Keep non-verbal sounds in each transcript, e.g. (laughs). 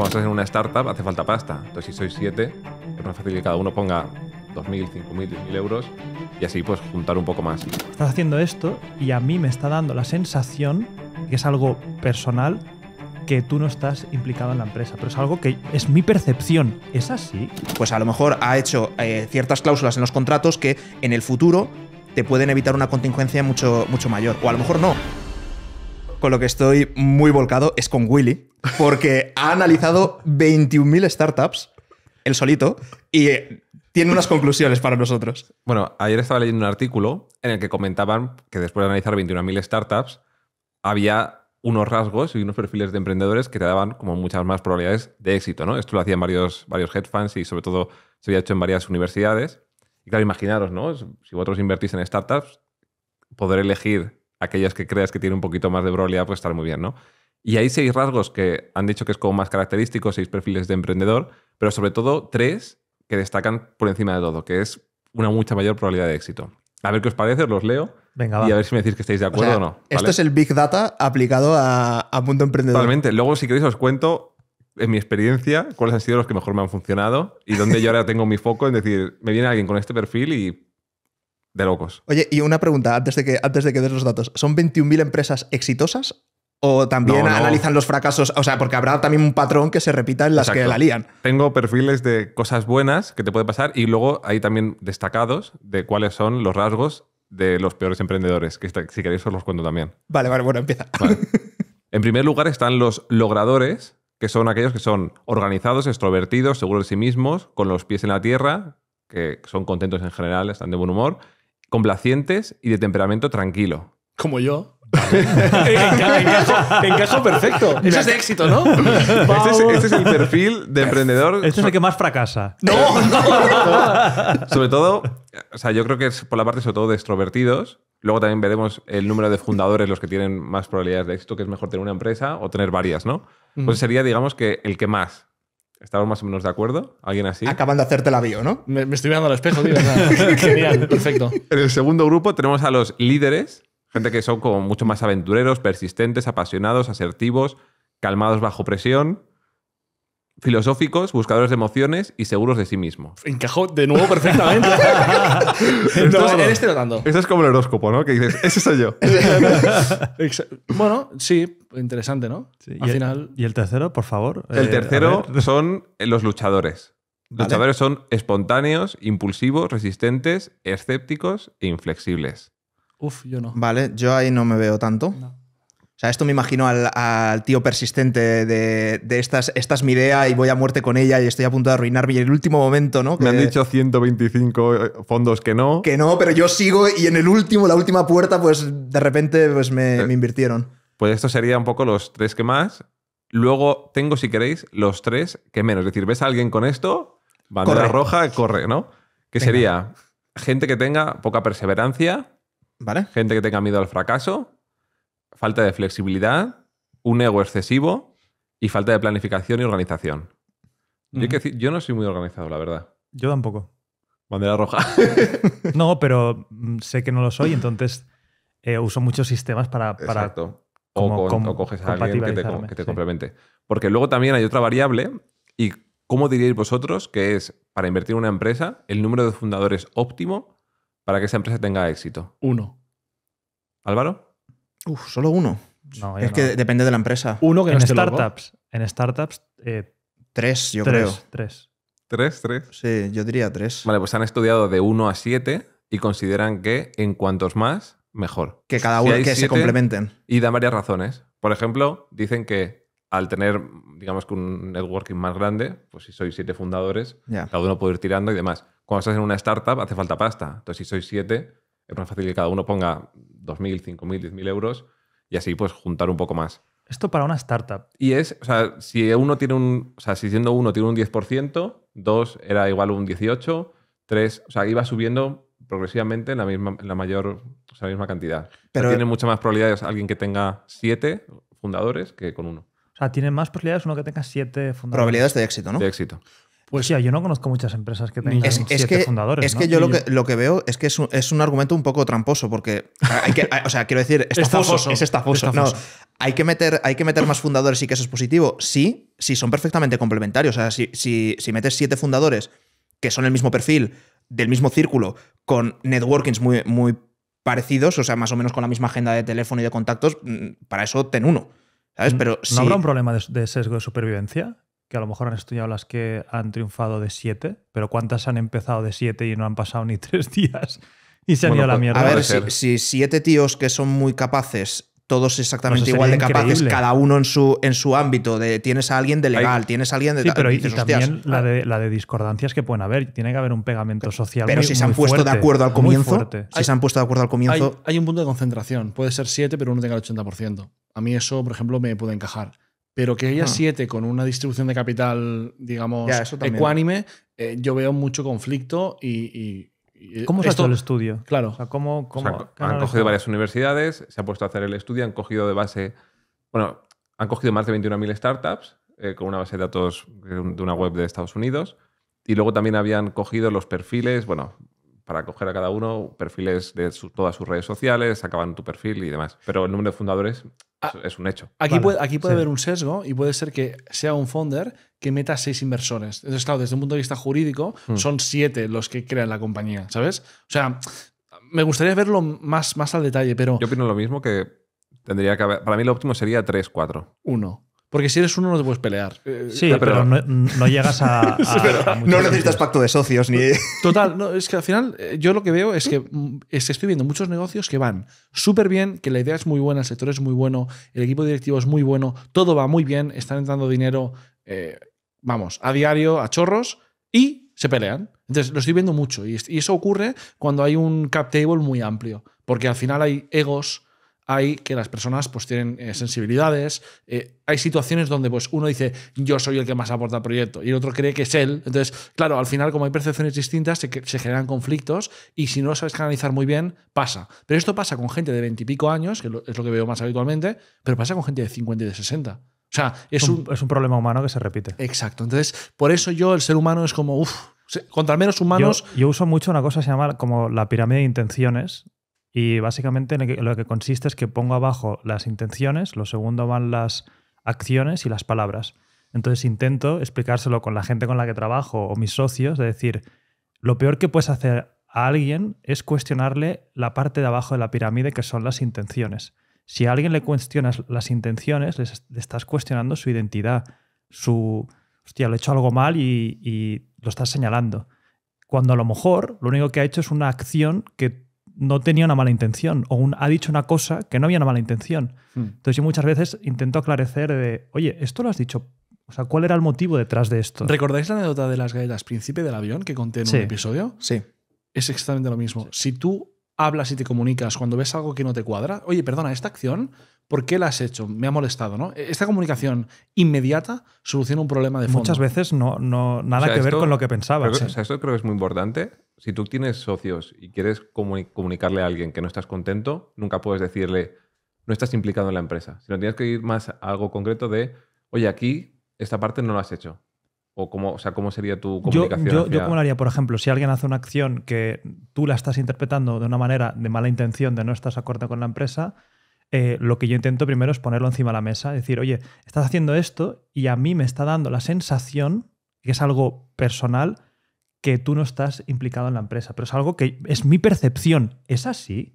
Cuando estás en una startup, hace falta pasta. Entonces, si sois siete, es más fácil que cada uno ponga 2.000, 5.000, 10.000 euros y así pues juntar un poco más. Estás haciendo esto y a mí me está dando la sensación, que es algo personal, que tú no estás implicado en la empresa, pero es algo que es mi percepción. ¿Es así? Pues a lo mejor ha hecho eh, ciertas cláusulas en los contratos que en el futuro te pueden evitar una contingencia mucho, mucho mayor, o a lo mejor no. Con lo que estoy muy volcado es con Willy, porque ha analizado 21.000 startups, el solito, y eh, tiene unas conclusiones para nosotros. Bueno, ayer estaba leyendo un artículo en el que comentaban que después de analizar 21.000 startups, había unos rasgos y unos perfiles de emprendedores que te daban como muchas más probabilidades de éxito, ¿no? Esto lo hacían varios, varios hedge y sobre todo se había hecho en varias universidades. Y claro, imaginaros, ¿no? Si vosotros invertís en startups, poder elegir aquellas que creas que tienen un poquito más de probabilidad puede estar muy bien, ¿no? Y hay seis rasgos que han dicho que es como más característico, seis perfiles de emprendedor, pero sobre todo tres que destacan por encima de todo, que es una mucha mayor probabilidad de éxito. A ver qué os parece, os los leo. y a ver si me decís que estáis de acuerdo o, no. Esto es el Big Data aplicado a, mundo emprendedor. Totalmente. Luego, si queréis, os cuento en mi experiencia, cuáles han sido los que mejor me han funcionado y dónde yo ahora tengo mi foco en decir, me viene alguien con este perfil y de locos. Oye, y una pregunta antes de que, antes de que des los datos. ¿Son 21.000 empresas exitosas o también analizan los fracasos, o sea, porque habrá también un patrón que se repita en las que la lían. Tengo perfiles de cosas buenas que te puede pasar y luego hay también destacados de cuáles son los rasgos de los peores emprendedores, que si queréis os los cuento también. Vale, vale, bueno, empieza. (laughs) En primer lugar están los logradores, que son aquellos que son organizados, extrovertidos, seguros de sí mismos, con los pies en la tierra, que son contentos en general, están de buen humor, complacientes y de temperamento tranquilo. Como yo. (laughs) En caso perfecto. Eso es de éxito, ¿no? Este, este es, el perfil de este emprendedor. Este es el que más fracasa. No, no. (laughs) sobre todo, o sea, yo creo que es por la parte sobre todo de extrovertidos. Luego también veremos el número de fundadores los que tienen más probabilidades de éxito, que es mejor tener una empresa o tener varias, ¿no? Mm. Pues sería, digamos, que el que más. ¿Estamos más o menos de acuerdo? ¿Alguien así? Acaban de hacerte la bio, ¿no? Me, estoy mirando al espejo, tío. (laughs) Genial, perfecto. En el segundo grupo tenemos a los líderes, Gente que son como mucho más aventureros, persistentes, apasionados, asertivos, calmados bajo presión, filosóficos, buscadores de emociones y seguros de sí mismos. Encajó de nuevo perfectamente. (laughs) Entonces, es, este notando. es como el horóscopo, ¿no? Que dices, ese soy yo. (laughs) bueno, sí, interesante, ¿no? ¿Y final... El, ¿Y el tercero, por favor? El eh, tercero son los luchadores. Los luchadores son espontáneos, impulsivos, resistentes, escépticos e inflexibles. Uf, yo no. Vale, yo ahí no me veo tanto. O sea, esto me imagino al, tío persistente de, estas, esta es mi idea y voy a muerte con ella y estoy a punto de arruinarme y en el último momento, ¿no? me han dicho 125 eh, fondos que no. Que no, pero yo sigo y en el último, la última puerta, pues de repente pues eh, me, invirtieron. Pues esto sería un poco los tres que más. Luego tengo, si queréis, los tres que menos. Es decir, ves a alguien con esto, bandera roja, corre, ¿no? Que sería gente que tenga poca perseverancia, Gente que tenga miedo al fracaso, falta de flexibilidad, un ego excesivo y falta de planificación y organización. yo, no soy muy organizado, la verdad. Yo tampoco. Bandera roja. (laughs) no, pero mm, sé que no lo soy, entonces eh, uso muchos sistemas para. Exacto. O, coges a alguien que te, complemente. Porque luego también hay otra variable, y cómo diríais vosotros, que es para invertir en una empresa, el número de fundadores óptimo para que esa empresa tenga éxito? Uno. ¿Álvaro? Uf, solo uno. No, es que depende de la empresa. Uno que en startups. En startups. Eh, tres, yo creo. Tres. ¿Tres? Sí, yo diría tres. Vale, pues han estudiado de uno a siete y consideran que en cuantos más, mejor. Que cada uno que se complementen. Y dan varias razones. Por ejemplo, dicen que al tener, digamos que un networking más grande, pues si soy siete fundadores, cada uno puede ir tirando y demás. Cuando estás en una startup hace falta pasta. Entonces, si sois siete, es más fácil que cada uno ponga 2.000, 5.000, 10.000 euros y así pues juntar un poco más. Esto para una startup. Y es, o sea, si uno tiene un, o sea, si siendo uno tiene un 10%, dos era igual a un 18, tres, o sea, iba subiendo progresivamente en la misma, en la mayor, o sea, la misma cantidad. Pero tiene muchas más probabilidades alguien que tenga siete fundadores que con uno. O sea, tiene más posibilidades uno que tenga siete fundadores. Probabilidades de éxito, ¿no? De éxito. Pues sí, yo no conozco muchas empresas que tengan siete fundadores. Es que yo, lo que, veo es que es un, argumento un poco tramposo, porque hay que, o sea, quiero decir, (laughs) estafoso, estafoso, es estafoso. No, hay que, meter, hay que meter más fundadores y que eso es positivo. Sí, sí, son perfectamente complementarios. O sea, si, metes siete fundadores que son el mismo perfil, del mismo círculo, con networkings muy, muy parecidos, o sea, más o menos con la misma agenda de teléfono y de contactos, mm, para eso ten uno. ¿Sabes? Mm, Pero ¿No habrá un problema de sesgo de supervivencia? que a lo mejor han estudiado las que han triunfado de siete, pero ¿cuántas han empezado de siete y no han pasado ni (laughs) tres días? Y se han ido a la pues, mierda. A ver, si, siete tíos que son muy capaces, todos exactamente igual de capaces, cada uno en su, en su ámbito, de tienes a alguien de legal, tienes a alguien de... pero también la ah. de, la de, discordancias que pueden haber, tiene que haber un pegamento social. Pero si se han puesto de acuerdo al comienzo... Si se han puesto de acuerdo al comienzo... Hay, hay un punto de concentración, puede ser siete, pero uno tenga el 80%. A mí eso, por ejemplo, me puede encajar. Pero que haya ah. siete con una distribución de capital, digamos, ecuánime, eh, yo veo mucho conflicto y. ¿Cómo se ha el estudio? Claro. O sea, ¿cómo, han cogido varias universidades, se ha puesto a hacer el estudio, han cogido de base. Bueno, han cogido más de 21.000 startups eh, con una base de datos de una web de Estados Unidos. Y luego también habían cogido los perfiles, bueno, para coger a cada uno perfiles de todas sus redes sociales, acaban tu perfil y demás. Pero el número de fundadores ah, es un hecho. Aquí puede, aquí puede haber un sesgo y puede ser que sea un founder que meta seis inversores. Entonces, claro, desde un punto de vista jurídico, hmm. son siete los que crean la compañía, ¿sabes? O sea, me gustaría verlo más, más al detalle, pero... Yo opino lo mismo que tendría que haber... Para mí lo óptimo sería tres, cuatro. Uno. Porque si eres uno no te puedes pelear. Eh, sí, pero, no, llegas a... (laughs) no necesitas pacto de socios ni... Total, no, es que al final eh, yo lo que veo mm, es que, estoy viendo muchos negocios que van súper bien, que la idea es muy buena, el sector es muy bueno, el equipo directivo es muy bueno, todo va muy bien, están entrando dinero, eh, vamos, a diario, a chorros, y se pelean. Entonces lo estoy viendo mucho y, y eso ocurre cuando hay un cap table muy amplio, porque al final hay egos hay que las personas pues tienen eh, sensibilidades, eh, hay situaciones donde pues uno dice yo soy el que más aporta al proyecto y el otro cree que es él. Entonces, claro, al final como hay percepciones distintas se, generan conflictos y si no lo sabes canalizar muy bien, pasa. Pero esto pasa con gente de veintipico años, que es lo que veo más habitualmente, pero pasa con gente de 50 y de 60. O sea, es un, problema humano que se repite. Exacto. Entonces, por eso yo, el ser humano es como, uff, contra menos humanos. Yo, yo, uso mucho una cosa que se llama como la pirámide de intenciones, y básicamente lo que, consiste es que pongo abajo las intenciones, lo segundo van las acciones y las palabras. Entonces intento explicárselo con la gente con la que trabajo o mis socios, de decir, lo peor que puedes hacer a alguien es cuestionarle la parte de abajo de la pirámide que son las intenciones. Si a alguien le cuestionas las intenciones, le estás cuestionando su identidad, su, hostia, le he hecho algo mal y, y, lo estás señalando. Cuando a lo mejor lo único que ha hecho es una acción que no tenía una mala intención o ha dicho una cosa que no había una mala intención. Hmm. Entonces yo muchas veces intento aclarecer de, oye, ¿esto lo has dicho? O sea, ¿cuál era el motivo detrás de esto? ¿Recordáis la anécdota de las galletas príncipe del avión que conté en un episodio? Sí. Es exactamente lo mismo. Si tú hablas y te comunicas cuando ves algo que no te cuadra, oye, perdona, esta acción ¿Por qué la has hecho? Me ha molestado, ¿no? E-, esta comunicación inmediata soluciona un problema de fondo. Muchas veces no, no nada que ver con lo que pensabas. Eso ¿eh? o sea, esto creo que es muy importante. Si tú tienes socios y quieres comunicarle a alguien que no estás contento, nunca puedes decirle, no estás implicado en la empresa, sino tienes que ir más a algo concreto de, oye, aquí esta parte no la has hecho. O, cómo, o sea, ¿cómo sería tu comunicación? Yo, yo, lo haría, por ejemplo, si alguien hace una acción que tú la estás interpretando de una manera de mala intención, de no estás acorde con la empresa, eh, lo que yo intento primero es ponerlo encima de la mesa, decir, oye, estás haciendo esto y a mí me está dando la sensación, que es algo personal, que tú no estás implicado en la empresa, pero es algo que es mi percepción, ¿es así?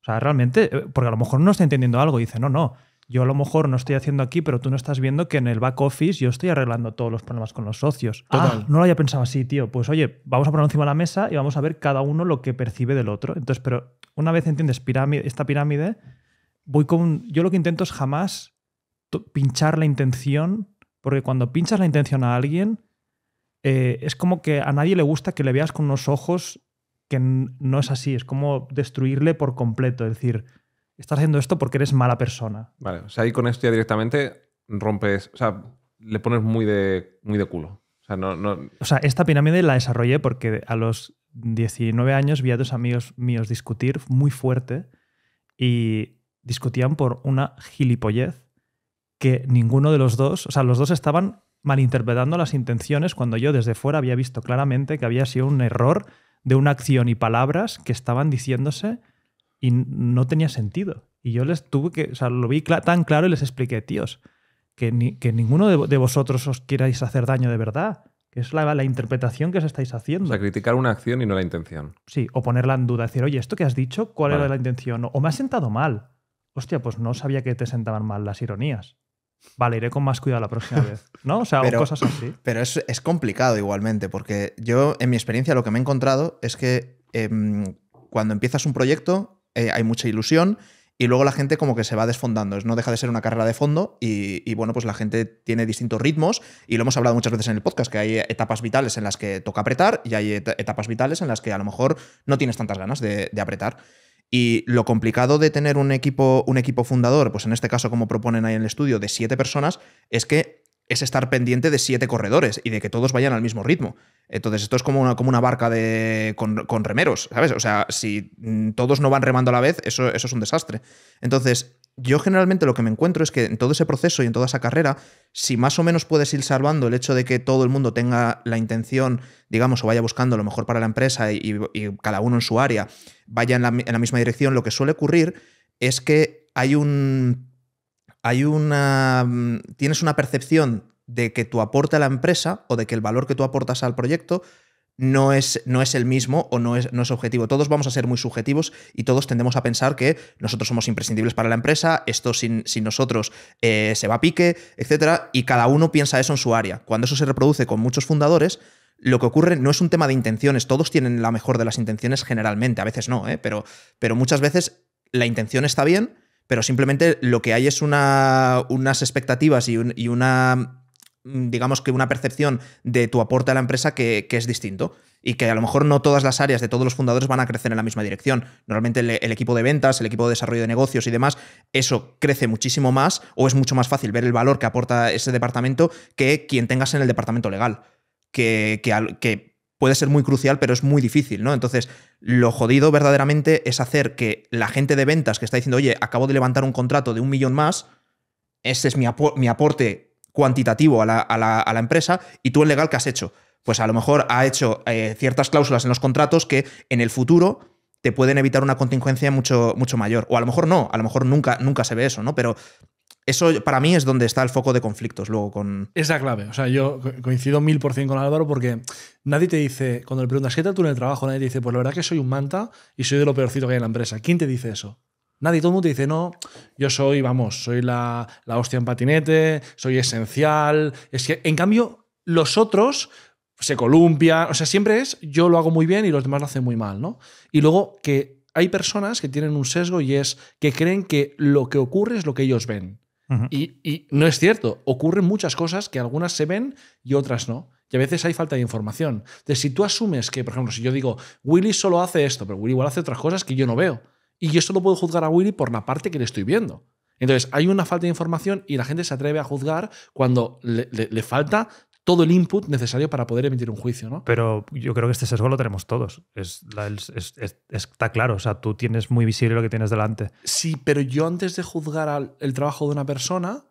O sea, realmente, eh, porque a lo mejor no está entendiendo algo dice, no, no, yo a lo mejor no estoy haciendo aquí, pero tú no estás viendo que en el back office yo estoy arreglando todos los problemas con los socios. Ah. Ah, no lo había pensado así, tío. Pues oye, vamos a ponerlo encima de la mesa y vamos a ver cada uno lo que percibe del otro. Entonces, pero una vez entiendes pirámide, esta pirámide, voy con. Yo lo que intento es jamás pinchar la intención, porque cuando pinchas la intención a alguien, eh, es como que a nadie le gusta que le veas con unos ojos que no es así, es como destruirle por completo, es decir, estás haciendo esto porque eres mala persona. Vale, o sea, ahí con esto ya directamente rompes, o sea, le pones muy de, muy de culo. sea, o sea, esta pirámide la desarrollé porque a los 19 años vi a dos amigos míos discutir muy fuerte y discutían por una gilipollez que ninguno de los dos, o sea, los dos estaban malinterpretando las intenciones cuando yo desde fuera había visto claramente que había sido un error de una acción y palabras que estaban diciéndose y no tenía sentido. Y yo les tuve que, o sea, lo vi tan claro y les expliqué, tíos, que, ni, que ninguno de, vosotros os queráis hacer daño de verdad, que es la, la interpretación que os estáis haciendo. O sea, criticar una acción y no la intención. Sí, o ponerla en duda, decir, oye, esto que has dicho, ¿cuál era la intención? O, o me ha sentado mal, hostia, pues no sabía que te sentaban mal las ironías. Vale, iré con más cuidado la próxima vez. ¿No? O sea, cosas así. Pero es, complicado igualmente, porque yo, en mi experiencia, lo que me he encontrado es que em, cuando empiezas un proyecto eh, hay mucha ilusión y luego la gente como que se va desfondando. No deja de ser una carrera de fondo y, bueno, pues la gente tiene distintos ritmos y lo hemos hablado muchas veces en el podcast, que hay etapas vitales en las que toca apretar y hay etapas vitales en las que a lo mejor no tienes tantas ganas de, apretar. Y lo complicado de tener un equipo, un equipo fundador, pues en este caso como proponen ahí en el estudio, de siete personas, es que es estar pendiente de siete corredores y de que todos vayan al mismo ritmo. Entonces, esto es como una, como una barca de, con, con, remeros, ¿sabes? O sea, si mm, todos no van remando a la vez, eso, es un desastre. Entonces, yo generalmente lo que me encuentro es que en todo ese proceso y en toda esa carrera, si más o menos puedes ir salvando el hecho de que todo el mundo tenga la intención, digamos, o vaya buscando lo mejor para la empresa y, cada uno en su área vaya en la, en la misma dirección, lo que suele ocurrir es que hay un una, mm, tienes una percepción de que tu aporte a la empresa o de que el valor que tú aportas al proyecto no es, no es el mismo o no es, no es objetivo. Todos vamos a ser muy subjetivos y todos tendemos a pensar que nosotros somos imprescindibles para la empresa, esto sin, nosotros eh, se va a pique, etc. Y cada uno piensa eso en su área. Cuando eso se reproduce con muchos fundadores, lo que ocurre no es un tema de intenciones. Todos tienen la mejor de las intenciones generalmente, a veces no, ¿eh? pero, pero muchas veces la intención está bien, pero simplemente lo que hay es una, unas expectativas y, una, mm, digamos que una percepción de tu aporte a la empresa que, es distinto y que a lo mejor no todas las áreas de todos los fundadores van a crecer en la misma dirección. Normalmente el, equipo de ventas, el equipo de desarrollo de negocios y demás, eso crece muchísimo más o es mucho más fácil ver el valor que aporta ese departamento que quien tengas en el departamento legal. Que, que, que puede ser muy crucial, pero es muy difícil, ¿no? Entonces, lo jodido verdaderamente es hacer que la gente de ventas que está diciendo, oye, acabo de levantar un contrato de un millón más, ese es mi, mi aporte cuantitativo a la, empresa, y tú el legal que has hecho. Pues a lo mejor ha hecho eh, ciertas cláusulas en los contratos que en el futuro te pueden evitar una contingencia mucho, mucho mayor. O a lo mejor no, a lo mejor nunca, nunca se ve eso, ¿no? Pero eso para mí es donde está el foco de conflictos luego con... Es clave. O sea, yo coincido mil por cien con Álvaro porque nadie te dice, cuando le preguntas, ¿qué tal tú en el trabajo? Nadie te dice, pues la verdad que soy un manta y soy de lo peorcito que hay en la empresa. ¿Quién te dice eso? Nadie, todo el mundo te dice, no, yo soy, vamos, soy la, la hostia en patinete, soy esencial. Es que, en cambio, los otros se columpian. O sea, siempre es, yo lo hago muy bien y los demás lo hacen muy mal, ¿no? Y luego que hay personas que tienen un sesgo y es que creen que lo que ocurre es lo que ellos ven y, no es cierto. Ocurren muchas cosas que algunas se ven y otras no. Y a veces hay falta de información. Entonces, si tú asumes que, por ejemplo, si yo digo, Willy solo hace esto, pero Willy igual hace otras cosas que yo no veo. Y yo solo puedo juzgar a Willy por la parte que le estoy viendo. Entonces, hay una falta de información y la gente se atreve a juzgar cuando le falta todo el input necesario para poder emitir un juicio. ¿no? Pero yo creo que este sesgo lo tenemos todos. Es, está claro, o sea, tú tienes muy visible lo que tienes delante. Sí, pero yo antes de juzgar el trabajo de una persona,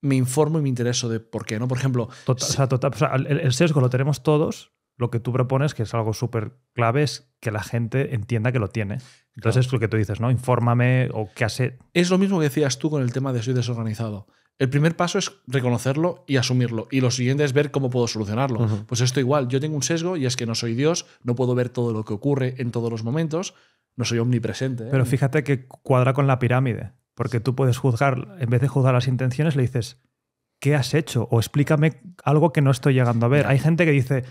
me informo y me intereso de por qué. ¿no? Por ejemplo... el, sesgo lo tenemos todos, lo que tú propones, que es algo súper clave, es que la gente entienda que lo tiene. Entonces lo que tú dices, ¿no? Infórmame o qué hace. Es lo mismo que decías tú con el tema de soy desorganizado. El primer paso es reconocerlo y asumirlo. Y lo siguiente es ver cómo puedo solucionarlo. Pues esto igual, yo tengo un sesgo y es que no soy Dios, no puedo ver todo lo que ocurre en todos los momentos, no soy omnipresente. ¿eh? Pero fíjate que cuadra con la pirámide, porque tú puedes juzgar, en vez de juzgar las intenciones, le dices, ¿qué has hecho? O explícame algo que no estoy llegando a ver. Hay gente que dice,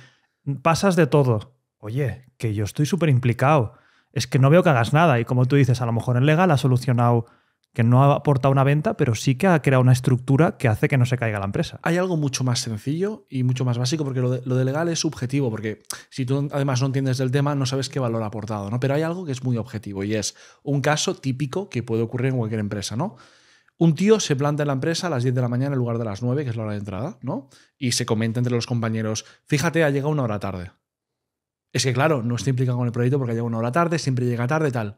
pasas de todo. Oye, que yo estoy súper implicado. Es que no veo que hagas nada. Y como tú dices, a lo mejor en legal ha solucionado que no ha aportado una venta, pero sí que ha creado una estructura que hace que no se caiga la empresa. Hay algo mucho más sencillo y mucho más básico, porque lo de, legal es subjetivo, porque si tú además no entiendes del tema, no sabes qué valor ha aportado, ¿no? Pero hay algo que es muy objetivo y es un caso típico que puede ocurrir en cualquier empresa, ¿no? Un tío se planta en la empresa a las 10 de la mañana en lugar de las 9, que es la hora de entrada, ¿no? Y se comenta entre los compañeros, fíjate, ha llegado una hora tarde. Es que claro, no está implicado con el proyecto porque ha llegado una hora tarde, siempre llega tarde, tal.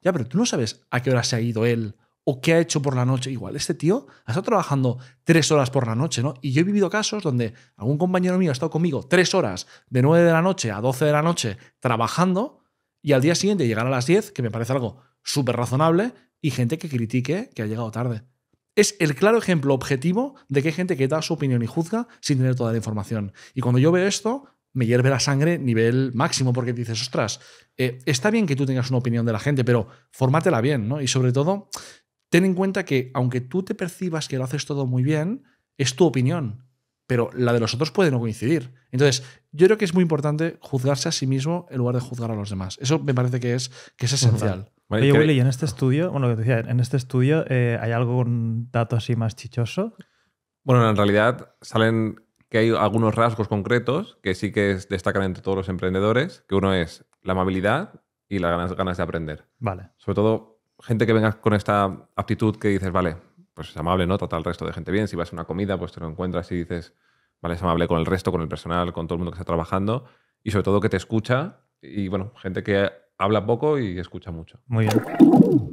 Ya, pero tú no sabes a qué hora se ha ido él o qué ha hecho por la noche. Igual, este tío ha estado trabajando tres horas por la noche, ¿no? Y yo he vivido casos donde algún compañero mío ha estado conmigo tres horas de nueve de la noche a 12 de la noche trabajando y al día siguiente llegar a las 10, que me parece algo súper razonable, y gente que critique que ha llegado tarde. Es el claro ejemplo objetivo de que hay gente que da su opinión y juzga sin tener toda la información. Y cuando yo veo esto, me hierve la sangre nivel máximo, porque dices, ostras, eh, está bien que tú tengas una opinión de la gente, pero fórmatela bien, ¿no? Y sobre todo, ten en cuenta que aunque tú te percibas que lo haces todo muy bien, es tu opinión, pero la de los otros puede no coincidir. Entonces, yo creo que es muy importante juzgarse a sí mismo en lugar de juzgar a los demás. Eso me parece que es, que es esencial. Oye, Willy, y en este estudio, bueno, que decía, en este estudio, eh, ¿hay algún dato así más chichoso? Bueno, en realidad salen que hay algunos rasgos concretos que sí que destacan entre todos los emprendedores, que uno es la amabilidad y las ganas, ganas de aprender. Vale. Sobre todo gente que venga con esta aptitud que dices, vale, pues es amable, ¿no? Trata al resto de gente bien. Si vas a una comida, pues te lo encuentras y dices, vale, es amable con el resto, con el personal, con todo el mundo que está trabajando. Y sobre todo que te escucha. Y bueno, gente que habla poco y escucha mucho. Muy bien.